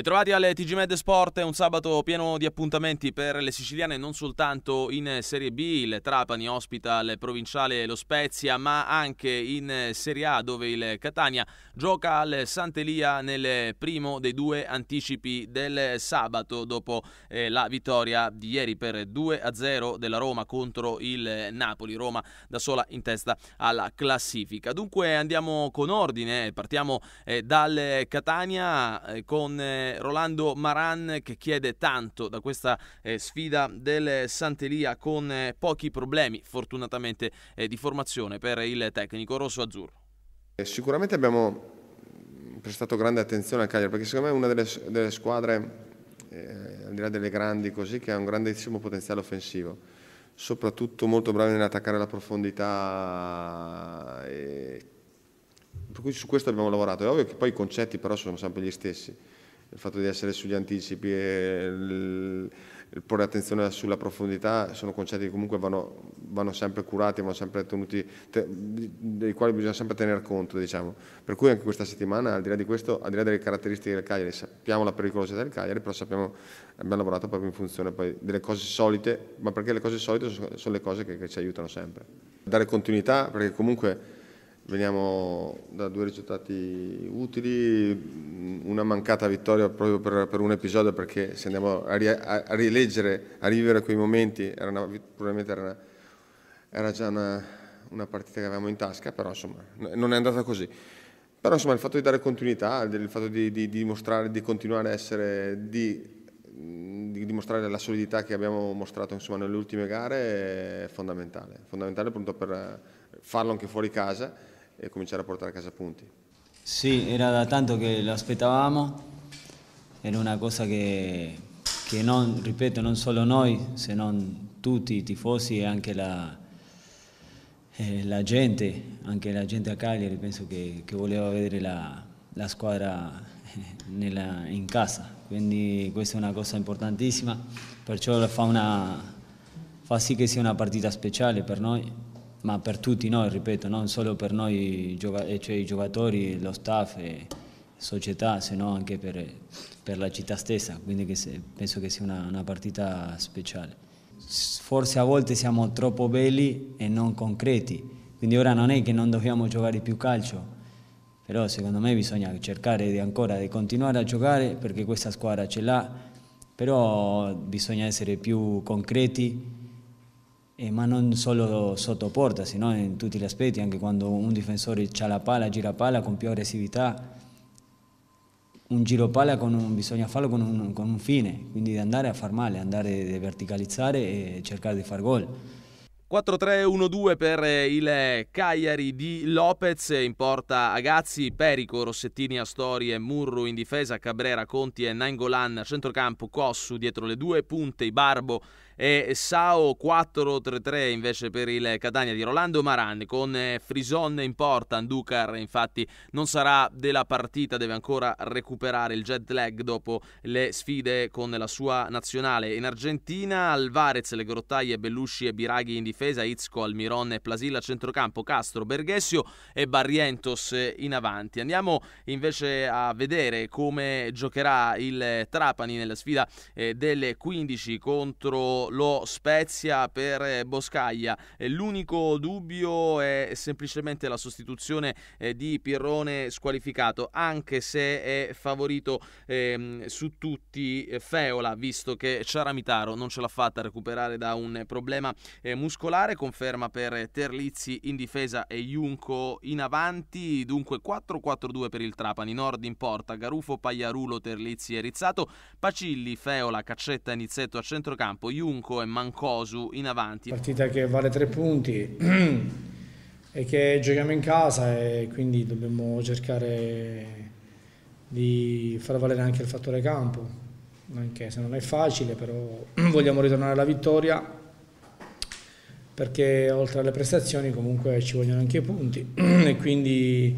Bentrovati al TG Med Sport, è un sabato pieno di appuntamenti per le siciliane non soltanto in Serie B, il Trapani ospita il provinciale Lo Spezia, ma anche in Serie A dove il Catania gioca al Sant'Elia nel primo dei due anticipi del sabato dopo eh, la vittoria di ieri per 2-0 della Roma contro il Napoli, Roma da sola in testa alla classifica. Dunque andiamo con ordine, partiamo eh, dal Catania eh, con eh, Rolando Maran che chiede tanto da questa eh, sfida del Santelia con eh, pochi problemi fortunatamente eh, di formazione per il tecnico rosso-azzurro. Eh, sicuramente abbiamo prestato grande attenzione al Cagliari perché secondo me è una delle, delle squadre eh, al di là delle grandi così che ha un grandissimo potenziale offensivo soprattutto molto bravi nell'attaccare la profondità e eh, per cui su questo abbiamo lavorato. È ovvio che poi i concetti però sono sempre gli stessi il fatto di essere sugli anticipi e il, il porre attenzione sulla profondità sono concetti che comunque vanno, vanno sempre curati, vanno sempre tenuti, te, dei quali bisogna sempre tener conto. Diciamo. Per cui anche questa settimana, al di là di questo, al di là delle caratteristiche del Cagliari, sappiamo la pericolosità del Cagliari, però sappiamo, abbiamo lavorato proprio in funzione delle cose solite, ma perché le cose solite sono, sono le cose che, che ci aiutano sempre. Dare continuità, perché comunque Veniamo da due risultati utili, una mancata vittoria proprio per, per un episodio perché se andiamo a, ri, a, a rileggere, a rivivere quei momenti, era una, probabilmente era, una, era già una, una, partita che avevamo in tasca, però insomma non è andata così. Però insomma il fatto di dare continuità, il fatto di, di, di dimostrare, di continuare a essere, di, di, dimostrare la solidità che abbiamo mostrato insomma, nelle ultime gare è fondamentale, fondamentale appunto per farlo anche fuori casa e cominciare a portare a casa punti. Sì, era da tanto che lo aspettavamo, era una cosa che, che non, ripeto, non solo noi, se non tutti i tifosi e anche la, eh, la gente, anche la gente a Cagliari penso che, che voleva vedere la, la squadra eh, nella, in casa, quindi questa è una cosa importantissima, perciò fa, una, fa sì che sia una partita speciale per noi ma per tutti noi, ripeto, non solo per noi eh, cioè i giocatori, lo staff, e la società, se no anche per, per, la città stessa, quindi che se, penso che sia una, una, partita speciale. Forse a volte siamo troppo belli e non concreti, quindi ora non è che non dobbiamo giocare più calcio, però secondo me bisogna cercare di ancora di continuare a giocare perché questa squadra ce l'ha, però bisogna essere più concreti eh, ma non solo sotto porta, sino in tutti gli aspetti, anche quando un difensore ha la palla, gira palla con più aggressività, un giro palla con un, bisogna farlo con un, con un fine, quindi andare a far male, andare a verticalizzare e cercare di far gol. 4-3-1-2 per eh, il Cagliari di Lopez, in porta Agazzi, Perico, Rossettini, Astori e Murru in difesa, Cabrera, Conti e Nangolan, centrocampo Cossu dietro le due punte, Ibarbo e Sao 4-3-3 invece per il Catania di Rolando Maran con eh, Frison in porta, Anducar infatti non sarà della partita, deve ancora recuperare il jet lag dopo le sfide con la sua nazionale in Argentina, Alvarez, Le Grottaie, Bellusci e Biraghi in difesa, Izco, Almiron e Plasilla a centrocampo, Castro, Berghessio e Barrientos in avanti. Andiamo invece a vedere come giocherà il Trapani nella sfida eh, delle 15 contro lo Spezia per eh, Boscaglia. Eh, l'unico dubbio è semplicemente la sostituzione eh, di Pirrone squalificato, anche se è favorito ehm, su tutti Feola, visto che Ciaramitaro non ce l'ha fatta a recuperare da un problema muscolare, conferma per Terlizzi in difesa e Junco in avanti, dunque 4-4-2 per il Trapani, Nord in porta, Garufo, Pagliarulo, Terlizzi e Rizzato, Pacilli, Feola, Caccetta, Nizzetto a centrocampo, Junco Junco e Mancosu in avanti. Partita che vale tre punti e che giochiamo in casa e quindi dobbiamo cercare di far valere anche il fattore campo, anche se non è facile, però vogliamo ritornare alla vittoria perché oltre alle prestazioni comunque ci vogliono anche i punti e quindi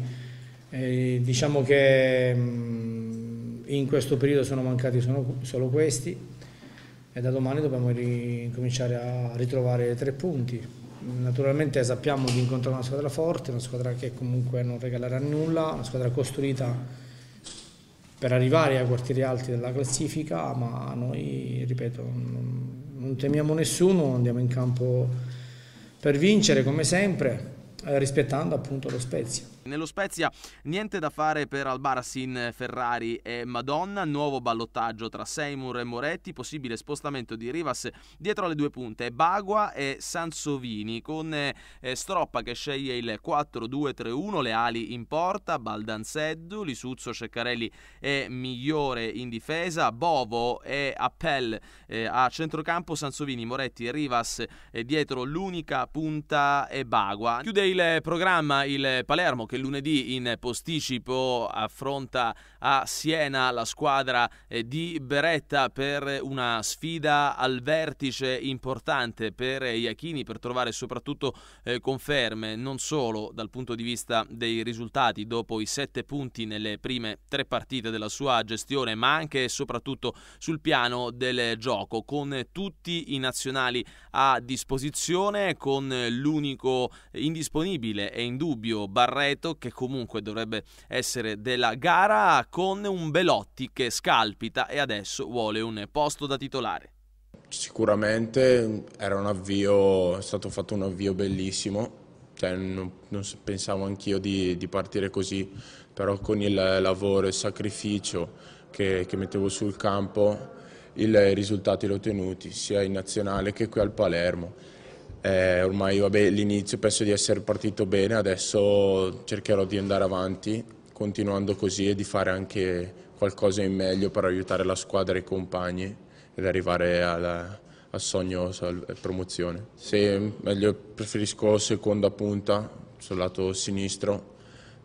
eh, diciamo che mm, in questo periodo sono mancati solo, solo questi e da domani dobbiamo ricominciare a ritrovare tre punti. Naturalmente sappiamo di incontrare una squadra forte, una squadra che comunque non regalerà nulla, una squadra costruita per arrivare ai quartieri alti della classifica, ma noi, ripeto, non, temiamo nessuno, andiamo in campo per vincere come sempre, eh, rispettando appunto lo Spezia. Nello Spezia niente da fare per Albarasin, Ferrari e Madonna, nuovo ballottaggio tra Seymour e Moretti, possibile spostamento di Rivas dietro alle due punte, Bagua e Sansovini con eh, Stroppa che sceglie il 4-2-3-1, le ali in porta, Baldanzeddu, Lisuzzo, Ceccarelli e migliore in difesa, Bovo e Appel eh, a centrocampo, Sansovini, Moretti e Rivas eh, dietro l'unica punta e Bagua. Chiude il programma il Palermo che lunedì in posticipo affronta a Siena la squadra eh, di Beretta per una sfida al vertice importante per Iachini per trovare soprattutto eh, conferme non solo dal punto di vista dei risultati dopo i sette punti nelle prime tre partite della sua gestione ma anche e soprattutto sul piano del gioco con tutti i nazionali a disposizione con l'unico eh, indisponibile e in dubbio Barretta Benetto che comunque dovrebbe essere della gara con un Belotti che scalpita e adesso vuole un posto da titolare. Sicuramente mm, era un avvio, è stato fatto un avvio bellissimo, cioè, non, non, pensavo anch'io di, di, partire così, però con il lavoro e il sacrificio che, che mettevo sul campo i risultati li ho ottenuti sia in nazionale che qui al Palermo eh, ormai vabbè, l'inizio penso di essere partito bene, adesso cercherò di andare avanti continuando così e di fare anche qualcosa in meglio per aiutare la squadra e i compagni ed arrivare al sogno e promozione. Se meglio preferisco seconda punta sul lato sinistro,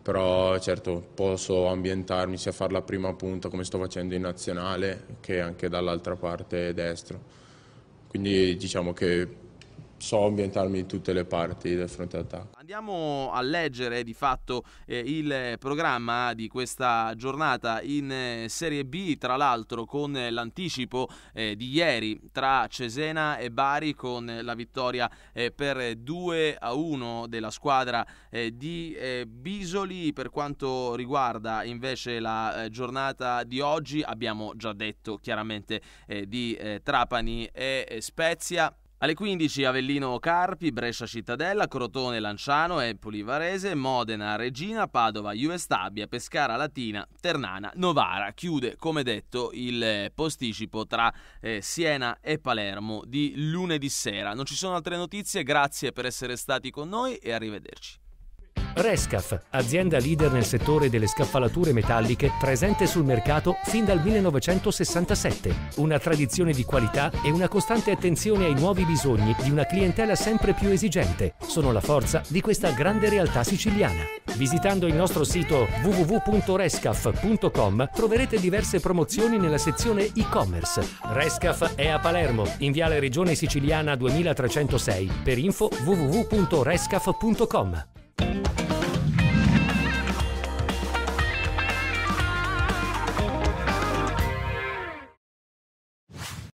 però certo posso ambientarmi sia a fare la prima punta come sto facendo in nazionale che anche dall'altra parte destro. Quindi diciamo che so ambientarmi in tutte le parti del fronte d'attacco. Andiamo a leggere di fatto eh, il programma di questa giornata in eh, Serie B, tra l'altro con eh, l'anticipo di ieri tra Cesena e Bari con la vittoria eh, per 2 a 1 della squadra eh, di Bisoli. Per quanto riguarda invece la giornata di oggi abbiamo già detto chiaramente di Trapani e Spezia. Alle 15 Avellino Carpi, Brescia Cittadella, Crotone Lanciano, Empoli Varese, Modena Regina, Padova Juestabia, Pescara Latina, Ternana Novara. Chiude come detto il eh, posticipo tra eh, Siena e Palermo di lunedì sera. Non ci sono altre notizie, grazie per essere stati con noi e arrivederci. Rescaf, azienda leader nel settore delle scaffalature metalliche, presente sul mercato fin dal 1967. Una tradizione di qualità e una costante attenzione ai nuovi bisogni di una clientela sempre più esigente sono la forza di questa grande realtà siciliana. Visitando il nostro sito www.rescaf.com troverete diverse promozioni nella sezione e-commerce. Rescaf è a Palermo, in Viale Regione Siciliana 2306. Per info www.rescaf.com